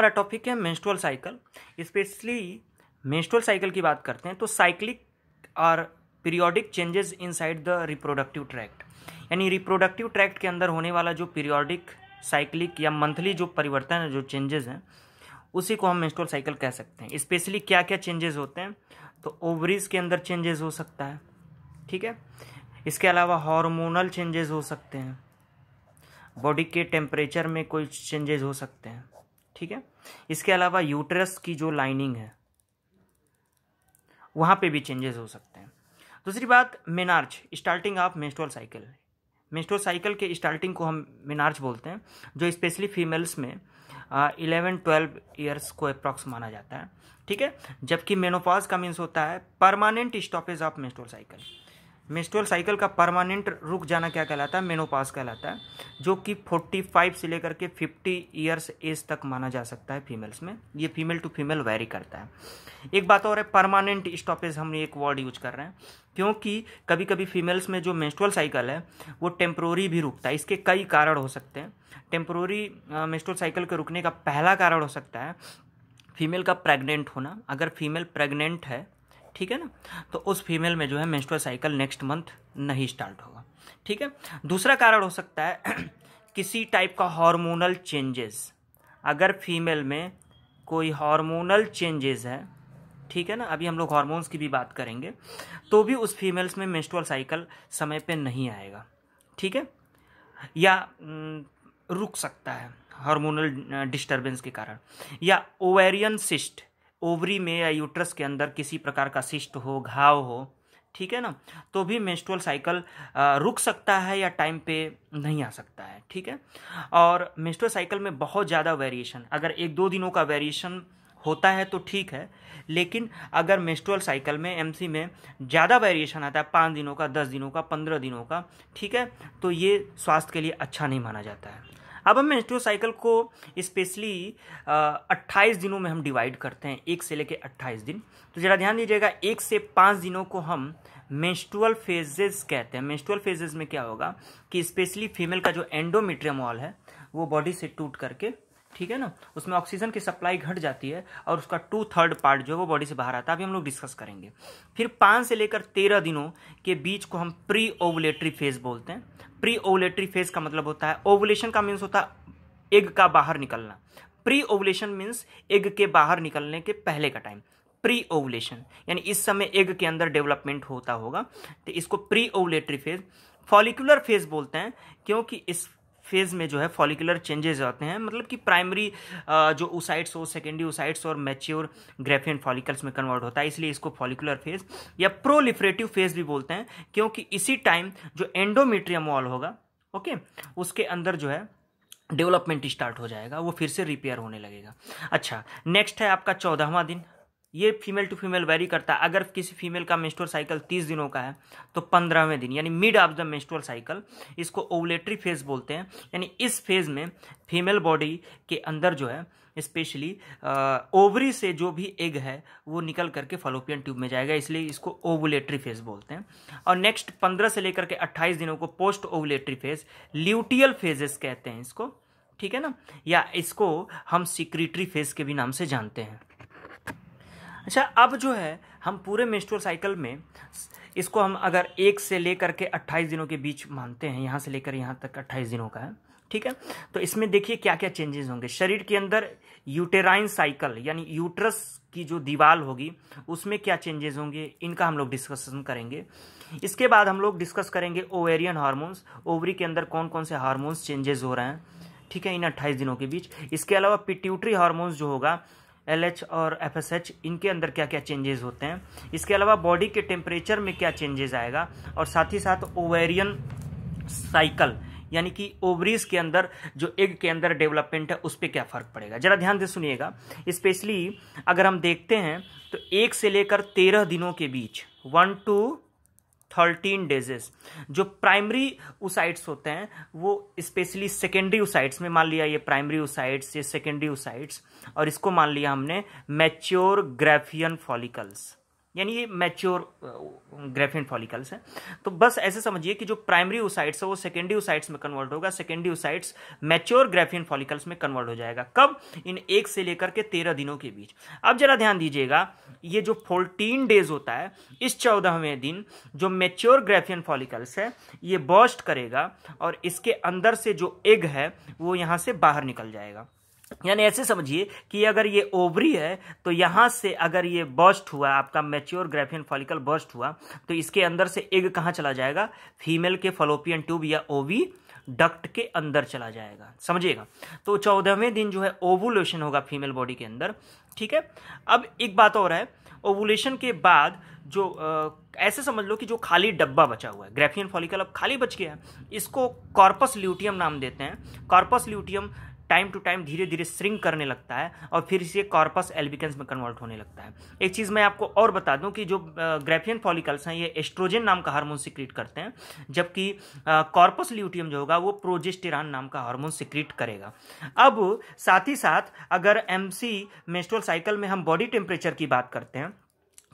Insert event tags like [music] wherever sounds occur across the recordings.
हमारा टॉपिक है menstrual cycle specially menstrual cycle की बात करते हैं तो साइक्लिक और periodic changes inside the reproductive tract यानी रिप्रोडक्टिव ट्रैक्ट के अंदर होने वाला जो पीरियोडिक साइक्लिक या मंथली जो परिवर्तन है जो चेंजेस हैं उसी को हम मेंस्ट्रुअल साइकिल कह सकते हैं स्पेशली क्या क्या चेंजेस होते हैं तो ओवरीज के अंदर चेंजेस हो सकता है ठीक है इसके अलावा हार्मोनल चेंजेस हो सकते हैं बॉडी के टेम्परेचर में कोई चेंजेस हो सकते हैं ठीक है इसके अलावा यूट्रस की जो लाइनिंग है वहाँ पे भी चेंजेस हो सकते हैं दूसरी बात menarche starting of menstrual cycle menstrual cycle के स्टार्टिंग को हम मेनार्च बोलते हैं जो स्पेशली फीमेल्स में इलेवन ट्वेल्व ईयर्स को अप्रॉक्स माना जाता है ठीक है जबकि मेनोपॉज का मीन्स होता है permanent stoppage of menstrual cycle menstrual cycle का परमानेंट रुक जाना क्या कहलाता है मेनोपास कहलाता है जो कि 45 से लेकर के 50 ईयर्स एज तक माना जा सकता है फीमेल्स में ये फीमेल टू फीमेल वेरी करता है एक बात और है परमानेंट स्टॉपेज हम एक वर्ड यूज कर रहे हैं क्योंकि कभी कभी फीमेल्स में जो मेस्ट्रुअल साइकिल है वो टेम्प्रोरी भी रुकता है इसके कई कारण हो सकते हैं टेम्प्रोरी मेस्ट्रुअल साइकिल के रुकने का पहला कारण हो सकता है फीमेल का प्रेग्नेंट होना अगर फीमेल प्रेग्नेंट है ठीक है ना तो उस फीमेल में जो है मेंस्ट्रुअल साइकिल नेक्स्ट मंथ नहीं स्टार्ट होगा ठीक है दूसरा कारण हो सकता है [clears throat] किसी टाइप का हार्मोनल चेंजेस अगर फीमेल में कोई हार्मोनल चेंजेस है ठीक है ना अभी हम लोग हार्मोन्स की भी बात करेंगे तो भी उस फीमेल्स में मेंस्ट्रुअल साइकिल समय पे नहीं आएगा ठीक है या रुक सकता है हार्मोनल डिस्टरबेंस के कारण या ओवेरियन सिस्ट ओवरी में या यूट्रस के अंदर किसी प्रकार का सिस्ट हो घाव हो ठीक है ना तो भी मेंस्ट्रुअल साइकिल रुक सकता है या टाइम पे नहीं आ सकता है ठीक है और मेंस्ट्रुअल साइकिल में बहुत ज़्यादा वेरिएशन अगर एक दो दिनों का वेरिएशन होता है तो ठीक है लेकिन अगर मेंस्ट्रुअल साइकिल में एमसी में ज़्यादा वेरिएशन आता है पाँच दिनों का दस दिनों का पंद्रह दिनों का ठीक है तो ये स्वास्थ्य के लिए अच्छा नहीं माना जाता है अब हम मेंस्ट्रुअल साइकिल को स्पेशली अट्ठाईस दिनों में हम डिवाइड करते हैं एक से लेकर अट्ठाईस दिन तो ज़रा ध्यान दीजिएगा एक से पाँच दिनों को हम मेंस्ट्रुअल फेजेस कहते हैं मेंस्ट्रुअल फेजेस में क्या होगा कि स्पेशली फीमेल का जो एंडोमेट्रियम वॉल है वो बॉडी से टूट करके ठीक है ना उसमें ऑक्सीजन की सप्लाई घट जाती है और उसका टू थर्ड पार्ट जो है वो बॉडी से बाहर आता है अभी हम लोग डिस्कस करेंगे फिर पाँच से लेकर तेरह दिनों के बीच को हम प्री ओवलेटरी फेज बोलते हैं प्री ओवलेटरी फेज का मतलब होता है ओवलेशन का मीन्स होता है एग का बाहर निकलना प्री ओवलेशन मीन्स एग के बाहर निकलने के पहले का टाइम प्री ओवलेशन यानी इस समय एग के अंदर डेवलपमेंट होता होगा तो इसको pre ovulatory phase follicular phase बोलते हैं क्योंकि इस फेज़ में जो है फॉलिकुलर चेंजेस आते हैं मतलब कि प्राइमरी जो ओसाइड्स हो सेकेंडरी ओसाइड्स और मैच्योर ग्रेफियन फॉलिकल्स में कन्वर्ट होता है इसलिए इसको फॉलिकुलर फेज़ या प्रोलिफरेटिव फेज़ भी बोलते हैं क्योंकि इसी टाइम जो एंडोमेट्रियम वॉल होगा ओके उसके अंदर जो है डेवलपमेंट स्टार्ट हो जाएगा वो फिर से रिपेयर होने लगेगा अच्छा नेक्स्ट है आपका चौदहवा दिन ये फीमेल टू फीमेल वेरी करता है अगर किसी फीमेल का मेस्टोर साइकिल तीस दिनों का है तो पंद्रहवें दिन यानी mid of the menstrual cycle इसको ओवलेटरी फेज बोलते हैं यानी इस फेज में फीमेल बॉडी के अंदर जो है स्पेशली ओवरी से जो भी एग है वो निकल करके फलोपियन ट्यूब में जाएगा इसलिए इसको ओवुलेटरी फेज बोलते हैं और नेक्स्ट पंद्रह से लेकर के अट्ठाईस दिनों को post ovulatory phase luteal phases कहते हैं इसको ठीक है ना या इसको हम सिक्रिटरी फेज के भी नाम से जानते हैं अच्छा अब जो है हम पूरे मेस्टोर साइकिल में इसको हम अगर एक से लेकर के अट्ठाईस दिनों के बीच मानते हैं यहाँ से लेकर यहाँ तक अट्ठाईस दिनों का है ठीक है तो इसमें देखिए क्या क्या चेंजेस होंगे शरीर के अंदर यूटेराइन साइकिल यानी यूट्रस की जो दीवाल होगी उसमें क्या चेंजेस होंगे इनका हम लोग डिस्कशन करेंगे इसके बाद हम लोग डिस्कस करेंगे ओवेरियन हार्मोन्स ओवरी के अंदर कौन कौन से हार्मोन्स चेंजेस हो रहे हैं ठीक है इन अट्ठाईस दिनों के बीच इसके अलावा पिट्यूटरी हार्मोन्स जो होगा एल और एफ इनके अंदर क्या क्या चेंजेस होते हैं इसके अलावा बॉडी के टेम्परेचर में क्या चेंजेस आएगा और साथ ही साथ ओवेरियन साइकिल यानी कि ओवरीज के अंदर जो एग के अंदर डेवलपमेंट है उस पर क्या फ़र्क पड़ेगा जरा ध्यान से सुनिएगा स्पेशली अगर हम देखते हैं तो एक से लेकर तेरह दिनों के बीच वन टू थर्टीन डेजेस जो प्राइमरी उसाइट्स होते हैं वो स्पेशली सेकेंडरी उसाइट्स में मान लिया ये प्राइमरी उसाइट्स ये सेकेंडरी उसाइट्स और इसको मान लिया हमने मैच्योर ग्रेफियन फॉलिकल्स यानी ये मैच्योर ग्रेफिन फॉलिकल्स हैं तो बस ऐसे समझिए कि जो प्राइमरी ओसाइट्स है वो सेकेंडरी ओसाइट्स में कन्वर्ट होगा secondary oocytes mature graafian follicles में कन्वर्ट हो जाएगा कब इन एक से लेकर के तेरह दिनों के बीच अब जरा ध्यान दीजिएगा ये जो फोर्टीन डेज होता है इस चौदहवें दिन जो मेच्योर ग्रेफियन फॉलिकल्स है ये बर्स्ट करेगा और इसके अंदर से जो एग है वो यहाँ से बाहर निकल जाएगा यानी ऐसे समझिए कि अगर ये ओवरी है तो यहां से अगर ये बर्स्ट हुआ आपका मेच्योर ग्रेफियन फॉलिकल बर्स्ट हुआ तो इसके अंदर से एग कहाँ चला जाएगा फीमेल के फलोपियन ट्यूब या ओवी डक्ट के अंदर चला जाएगा समझिएगा तो चौदहवें दिन जो है ओवुलेशन होगा फीमेल बॉडी के अंदर ठीक है अब एक बात और है ओवुलेशन के बाद जो आ, ऐसे समझ लो कि जो खाली डब्बा बचा हुआ है ग्रेफियन फॉलिकल अब खाली बच गया है इसको कॉर्पस ल्यूटियम नाम देते हैं corpus luteum time to time धीरे धीरे श्रिंक करने लगता है और फिर इसे कॉर्पस एल्बिकेंस में कन्वर्ट होने लगता है एक चीज़ मैं आपको और बता दूं कि जो ग्रेफियन फॉलिकल्स हैं ये एस्ट्रोजन नाम का हार्मोन सिक्रीट करते हैं जबकि कॉर्पस ल्यूटियम जो होगा वो प्रोजेस्टेरान नाम का हार्मोन सिक्रीट करेगा अब साथ ही साथ अगर एम सी साइकिल में हम बॉडी टेम्परेचर की बात करते हैं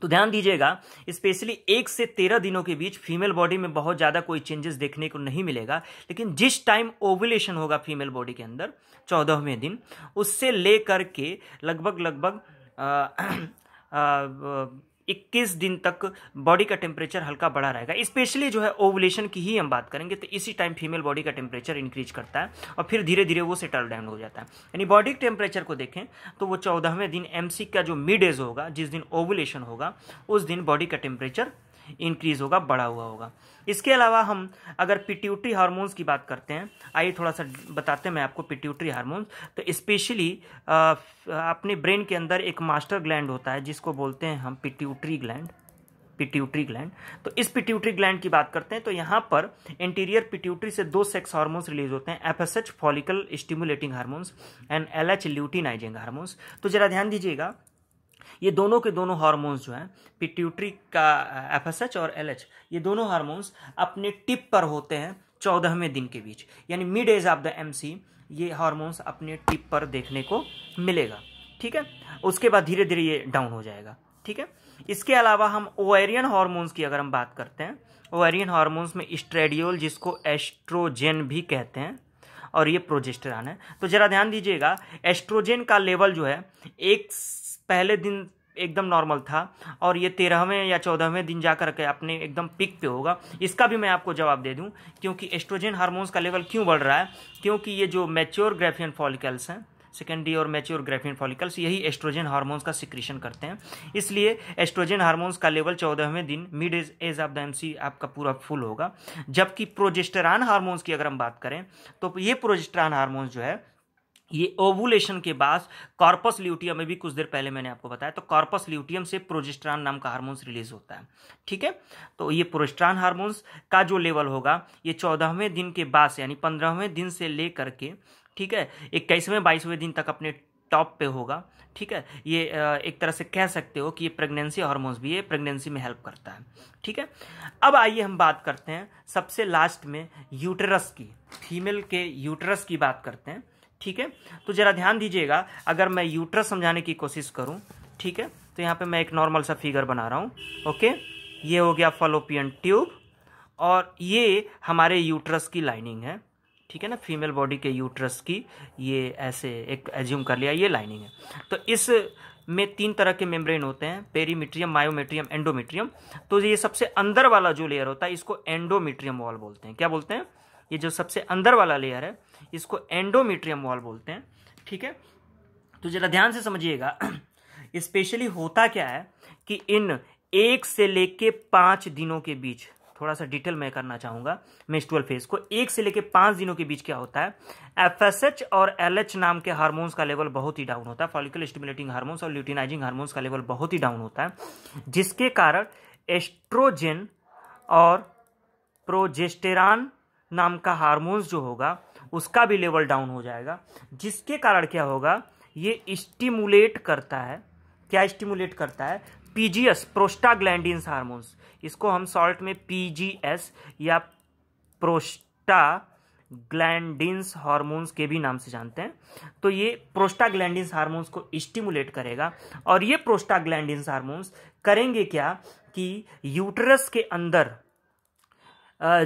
तो ध्यान दीजिएगा स्पेशली एक से तेरह दिनों के बीच फीमेल बॉडी में बहुत ज़्यादा कोई चेंजेस देखने को नहीं मिलेगा लेकिन जिस टाइम ओवुलेशन होगा फीमेल बॉडी के अंदर चौदहवें दिन उससे लेकर के लगभग लगभग [clears throat] 21 दिन तक बॉडी का टेम्परेचर हल्का बढ़ा रहेगा स्पेशली जो है ओवलेशन की ही हम बात करेंगे तो इसी टाइम फीमेल बॉडी का टेम्परेचर इंक्रीज करता है और फिर धीरे धीरे वो सेटल डाउन हो जाता है यानी बॉडी टेम्परेचर को देखें तो वो चौदहवें दिन एम का जो मिड एज होगा जिस दिन ओवुलेशन होगा उस दिन बॉडी का टेम्परेचर इंक्रीज होगा बढ़ा हुआ होगा इसके अलावा हम अगर पिट्यूटरी हार्मोन्स की बात करते हैं आइए थोड़ा सा बताते हैं मैं आपको पिट्यूटरी हार्मोन्स तो स्पेशली अपने ब्रेन के अंदर एक मास्टर ग्लैंड होता है जिसको बोलते हैं हम पिट्यूटरी ग्लैंड पिट्यूटरी ग्लैंड तो इस पिट्यूटरी ग्लैंड की बात करते हैं तो यहाँ पर इंटीरियर पिट्यूटरी से दो सेक्स हार्मोन्स रिलीज होते हैं F S H follicle stimulating hormones and L H luteinizing hormones तो जरा ध्यान दीजिएगा ये दोनों के दोनों हार्मोन्स जो हैं पिट्यूटरी का एफ और एल ये दोनों हार्मोन्स अपने टिप पर होते हैं चौदहवें दिन के बीच यानी mid age of the M ये हार्मोन्स अपने टिप पर देखने को मिलेगा ठीक है उसके बाद धीरे धीरे ये डाउन हो जाएगा ठीक है इसके अलावा हम ओवेरियन हार्मोन्स की अगर हम बात करते हैं ओवेरियन हार्मोन्स में स्ट्रेडियोल जिसको एस्ट्रोजेन भी कहते हैं और ये प्रोजेस्टरान है तो ज़रा ध्यान दीजिएगा एस्ट्रोजेन का लेवल जो है एक पहले दिन एकदम नॉर्मल था और ये तेरहवें या चौदहवें दिन जा के अपने एकदम पिक पे होगा इसका भी मैं आपको जवाब दे दूं क्योंकि एस्ट्रोजन हार्मोन्स का लेवल क्यों बढ़ रहा है क्योंकि ये जो मैच्योर ग्रेफियन फॉलिकल्स हैं सेकेंडरी और मेच्योर ग्रेफियन फॉलिकल्स यही एस्ट्रोजन हार्मोन्स का सिक्रीशन करते हैं इसलिए एस्ट्रोजन हार्मोन्स का लेवल चौदहवें दिन mid age age of the M आपका पूरा फुल होगा जबकि प्रोजेस्टरान हार्मोन्स की अगर हम बात करें तो ये प्रोजेस्टरान हार्मोन्स जो है ये ओवुलेशन के बाद कॉर्पस ल्यूटियम में भी कुछ देर पहले मैंने आपको बताया तो कॉर्पस ल्यूटियम से प्रोजेस्ट्रान नाम का हार्मोन्स रिलीज होता है ठीक है तो ये प्रोजेस्ट्रान हार्मोन्स का जो लेवल होगा ये चौदहवें दिन के बाद से यानी पंद्रहवें दिन से ले करके ठीक है इक्कीसवें बाईसवें दिन तक अपने टॉप पे होगा ठीक है ये एक तरह से कह सकते हो कि ये प्रेगनेंसी हार्मोन्स भी ये प्रेगनेंसी में हेल्प करता है ठीक है अब आइए हम बात करते हैं सबसे लास्ट में यूटरस की फीमेल के यूटरस की बात करते हैं ठीक है तो ज़रा ध्यान दीजिएगा अगर मैं यूट्रस समझाने की कोशिश करूँ ठीक है तो यहाँ पे मैं एक नॉर्मल सा फिगर बना रहा हूँ ओके ये हो गया फलोपियन ट्यूब और ये हमारे यूट्रस की लाइनिंग है ठीक है ना फीमेल बॉडी के यूट्रस की ये ऐसे एक एज्यूम कर लिया ये लाइनिंग है तो इस में तीन तरह के मेम्ब्रेन होते हैं पेरीमीट्रियम मायोमेट्रियम एंडोमेट्रियम तो ये सबसे अंदर वाला जो लेयर होता है इसको एंडोमेट्रियम वॉल बोलते हैं क्या बोलते हैं ये जो सबसे अंदर वाला लेयर है इसको एंडोमीट्रियम वॉल बोलते हैं ठीक है तो जरा ध्यान से समझिएगा स्पेशली [clears throat] होता क्या है कि इन एक से लेके पांच दिनों के बीच थोड़ा सा डिटेल मैं करना चाहूंगा मेस्टुअल फेज को एक से लेके पांच दिनों के बीच क्या होता है एफ और एल नाम के हार्मोन्स का लेवल बहुत ही डाउन होता है फॉलिकल स्टिमुलेटिंग हार्मोन्स और ल्यूटिनाइजिंग हार्मोन्स का लेवल बहुत ही डाउन होता है जिसके कारण एस्ट्रोजेन और प्रोजेस्टेरान नाम का हार्मोन्स जो होगा उसका भी लेवल डाउन हो जाएगा जिसके कारण क्या होगा ये स्टिमुलेट करता है क्या स्टिमुलेट करता है पीजीएस प्रोस्टाग्लैंड हार्मोन्स इसको हम सॉल्ट में पीजीएस या प्रोस्टा ग्लैंडिन्स हार्मोन्स के भी नाम से जानते हैं तो ये प्रोस्टाग्लैंड हार्मोन्स को स्टिमुलेट करेगा और ये प्रोस्टाग्लैंड हार्मोन्स करेंगे क्या कि यूटरस के अंदर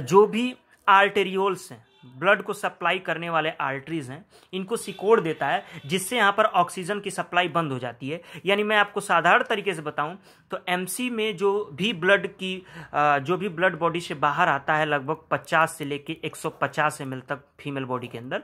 जो भी आर्टेरियोल्स हैं ब्लड को सप्लाई करने वाले आर्टरीज हैं इनको सिकोड़ देता है जिससे यहाँ पर ऑक्सीजन की सप्लाई बंद हो जाती है यानी मैं आपको साधारण तरीके से बताऊँ तो एमसी में जो भी ब्लड की जो भी ब्लड बॉडी से बाहर आता है लगभग 50 से लेके 150 एम तक फीमेल बॉडी के अंदर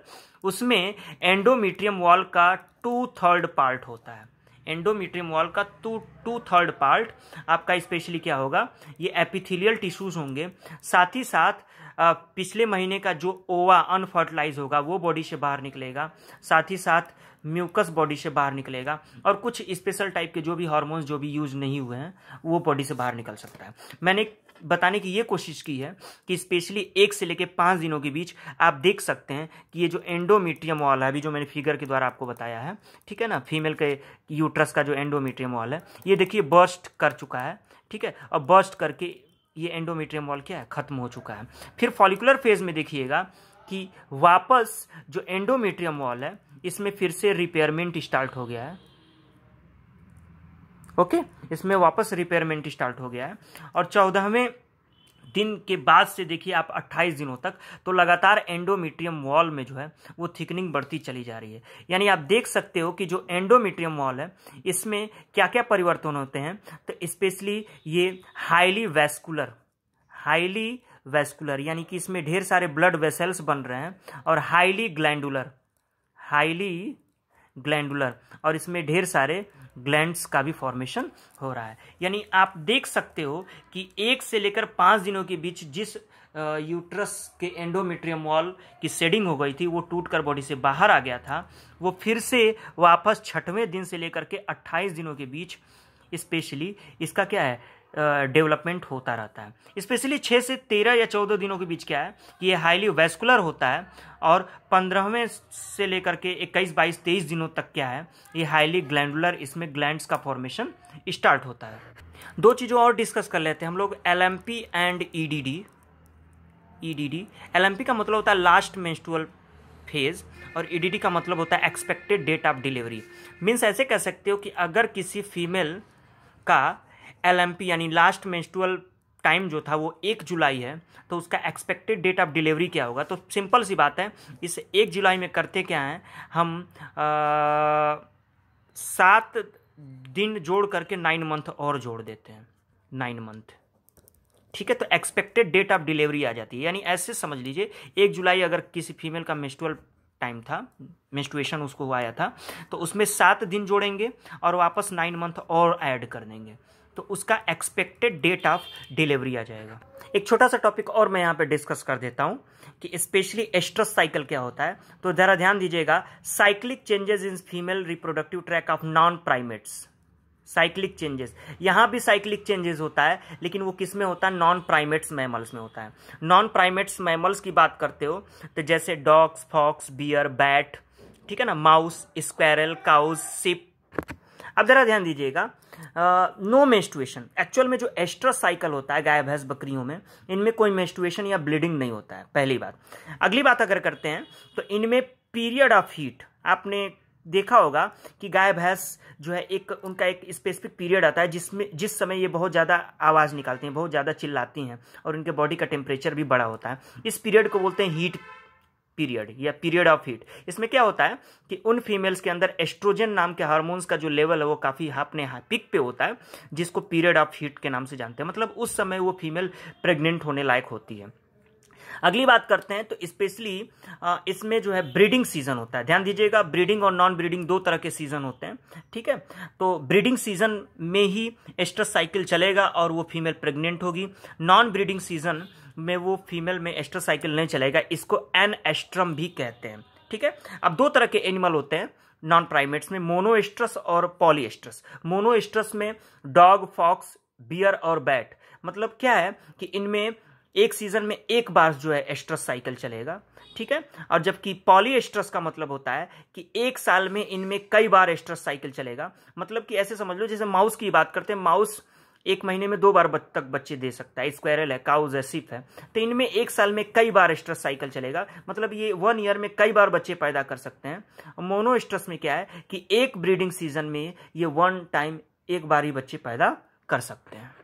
उसमें एंडोमीट्रियम वॉल का टू थर्ड पार्ट होता है एंडोमीट्रियम वॉल का टू टू थर्ड पार्ट आपका स्पेशली क्या होगा ये एपिथिलियल टिश्यूज होंगे साथ ही साथ पिछले महीने का जो ओवा अनफर्टिलाइज होगा वो बॉडी से बाहर निकलेगा साथ ही साथ म्यूकस बॉडी से बाहर निकलेगा और कुछ स्पेशल टाइप के जो भी हार्मोन्स जो भी यूज नहीं हुए हैं वो बॉडी से बाहर निकल सकता है मैंने बताने की ये कोशिश की है कि स्पेशली एक से लेकर पाँच दिनों के बीच आप देख सकते हैं कि ये जो एंडोमीट्रियम वॉल है अभी जो मैंने फिगर के द्वारा आपको बताया है ठीक है ना फीमेल के यूट्रस का जो एंडोमीट्रियम वॉल है ये देखिए बर्स्ट कर चुका है ठीक है और बर्स्ट करके ये एंडोमेट्रियम वॉल क्या है खत्म हो चुका है फिर फॉलिकुलर फेज में देखिएगा कि वापस जो एंडोमेट्रियम वॉल है इसमें फिर से रिपेयरमेंट स्टार्ट हो गया है ओके इसमें वापस रिपेयरमेंट स्टार्ट हो गया है और चौदहवें दिन के बाद से देखिए आप 28 दिनों तक तो लगातार एंडोमीट्रियम वॉल में जो है वो थिकनिंग बढ़ती चली जा रही है यानी आप देख सकते हो कि जो एंडोमीट्रियम वॉल है इसमें क्या क्या परिवर्तन होते हैं तो स्पेशली ये हाईली वैस्कुलर हाईली वैस्कुलर यानी कि इसमें ढेर सारे ब्लड वेसल्स बन रहे हैं और हाईली ग्लैंडुलर हाईली ग्लैंडुलर और इसमें ढेर सारे ग्लैंड्स का भी फॉर्मेशन हो रहा है यानी आप देख सकते हो कि एक से लेकर पाँच दिनों के बीच जिस यूट्रस के एंडोमेट्रियम वॉल की शेडिंग हो गई थी वो टूट कर बॉडी से बाहर आ गया था वो फिर से वापस छठवें दिन से लेकर के अट्ठाईस दिनों के बीच स्पेशली इसका क्या है डेवलपमेंट होता रहता है स्पेशली छः से तेरह या चौदह दिनों के बीच क्या है कि ये हाईली वेस्कुलर होता है और पंद्रहवें से लेकर के इक्कीस बाईस तेईस दिनों तक क्या है ये हाईली ग्लैंडुलर इसमें ग्लैंड्स का फॉर्मेशन स्टार्ट होता है दो चीज़ों और डिस्कस कर लेते हैं हम लोग L and E D D का मतलब होता है लास्ट मेंस्टुअल फेज और ई का मतलब होता है expected date of delivery means ऐसे कह सकते हो कि अगर किसी फीमेल का एलएमपी यानी लास्ट मेंस्ट्रुअल टाइम जो था वो एक जुलाई है तो उसका एक्सपेक्टेड डेट ऑफ डिलीवरी क्या होगा तो सिंपल सी बात है इस एक जुलाई में करते क्या हैं हम सात दिन जोड़ करके नाइन मंथ और जोड़ देते हैं नाइन मंथ ठीक है तो एक्सपेक्टेड डेट ऑफ डिलीवरी आ जाती है यानी ऐसे समझ लीजिए एक जुलाई अगर किसी फीमेल का मेस्टुअल टाइम था मेस्टुएशन उसको आया था तो उसमें सात दिन जोड़ेंगे और वापस नाइन मंथ और ऐड कर देंगे तो उसका एक्सपेक्टेड डेट ऑफ डिलीवरी आ जाएगा एक छोटा सा टॉपिक और मैं यहाँ पे डिस्कस कर देता हूँ कि स्पेशली एस्ट्रस साइकिल क्या होता है तो ज़रा ध्यान दीजिएगा cyclic changes in female reproductive tract of non primates cyclic changes यहाँ भी साइक्लिक चेंजेस होता है लेकिन वो किस में होता है नॉन प्राइमेट्स मैमल्स में होता है नॉन प्राइमेट्स मैमल्स की बात करते हो तो जैसे डॉग्स फॉक्स बियर बैट ठीक है ना माउस स्क्वायरल काउस सिप अब ज़रा ध्यान दीजिएगा नो मेस्टुएशन एक्चुअल में जो एस्ट्रा साइकिल होता है गाय भैंस बकरियों में इनमें कोई मेस्टुएशन या ब्लीडिंग नहीं होता है पहली बात अगली बात अगर करते हैं तो इनमें पीरियड ऑफ हीट आपने देखा होगा कि गाय भैंस जो है एक उनका एक स्पेसिफिक पीरियड आता है जिसमें जिस समय ये बहुत ज़्यादा आवाज़ निकालती हैं बहुत ज़्यादा चिल्लाती हैं और इनके बॉडी का टेम्परेचर भी बड़ा होता है इस पीरियड को बोलते हैं हीट पीरियड या पीरियड ऑफ हीट इसमें क्या होता है कि उन फीमेल्स के अंदर एस्ट्रोजन नाम के हार्मोन्स का जो लेवल है वो काफ़ी अपने हाँ पिक पे होता है जिसको पीरियड ऑफ हीट के नाम से जानते हैं मतलब उस समय वो फीमेल प्रेग्नेंट होने लायक होती है अगली बात करते हैं तो स्पेशली इसमें जो है ब्रीडिंग सीजन होता है ध्यान दीजिएगा ब्रीडिंग और नॉन ब्रीडिंग दो तरह के सीजन होते हैं ठीक है तो ब्रीडिंग सीजन में ही एस्ट्रस साइकिल चलेगा और वो फीमेल प्रेग्नेंट होगी नॉन ब्रीडिंग सीजन में वो फीमेल में साइकिल नहीं चलेगा इसको एन एस्ट्रम भी कहते हैं ठीक है अब दो तरह के एनिमल होते हैं नॉन प्राइमेट्स में मोनोएस्ट्रस और पॉलीएस्ट्रस मोनोएस्ट्रस में डॉग फॉक्स बियर और बैट मतलब क्या है कि इनमें एक सीजन में एक बार जो है एस्ट्रस साइकिल चलेगा ठीक है और जबकि पॉलीएस्ट्रस का मतलब होता है कि एक साल में इनमें कई बार एस्ट्रस साइकिल चलेगा मतलब कि ऐसे समझ लो जैसे माउस की बात करते हैं माउस एक महीने में दो बार तक बच्चे दे सकता है स्क्वायरल है काउज है सिप है तो इनमें एक साल में कई बार स्ट्रेस साइकिल चलेगा मतलब ये वन ईयर में कई बार बच्चे पैदा कर सकते हैं मोनो स्ट्रेस में क्या है कि एक ब्रीडिंग सीजन में ये वन टाइम एक बार ही बच्चे पैदा कर सकते हैं